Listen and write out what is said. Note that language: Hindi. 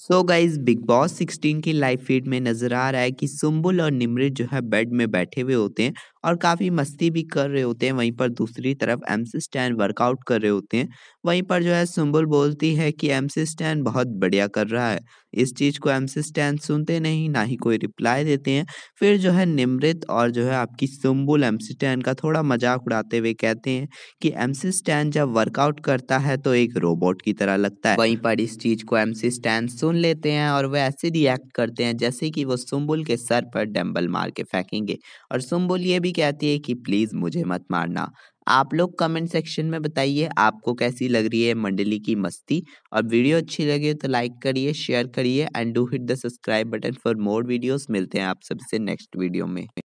सो गाइज बिग बॉस 16 की लाइव फीड में नजर आ रहा है कि सुम्बुल और निमृत जो है बेड में बैठे हुए होते हैं और काफी मस्ती भी कर रहे होते हैं वहीं पर दूसरी तरफ एमसी स्टैन वर्कआउट कर रहे होते हैं वहीं पर जो है सुम्बुल बोलती है कि एमसी स्टैन बहुत बढ़िया कर रहा है इस चीज को एमसी स्टैन सुनते नहीं ना ही कोई रिप्लाई देते हैं फिर जो है निमृत और जो है आपकी सुम्बुल एमसी स्टैन का थोड़ा मजाक उड़ाते हुए कहते हैं कि एमसी स्टैन जब वर्कआउट करता है तो एक रोबोट की तरह लगता है वहीं पर इस चीज को एमसी स्टैन सुन लेते हैं और वह ऐसे रिएक्ट करते हैं जैसे कि वो सुम्बुल के सर पर डम्बल मार के फेंकेंगे और सुम्बुल ये भी भी कहती है कि प्लीज़ मुझे मत मारना आप लोग कमेंट सेक्शन में बताइए आपको कैसी लग रही है मंडली की मस्ती और वीडियो अच्छी लगे तो लाइक करिए शेयर करिए and do hit the subscribe button for more videos मिलते हैं आप सबसे नेक्स्ट वीडियो में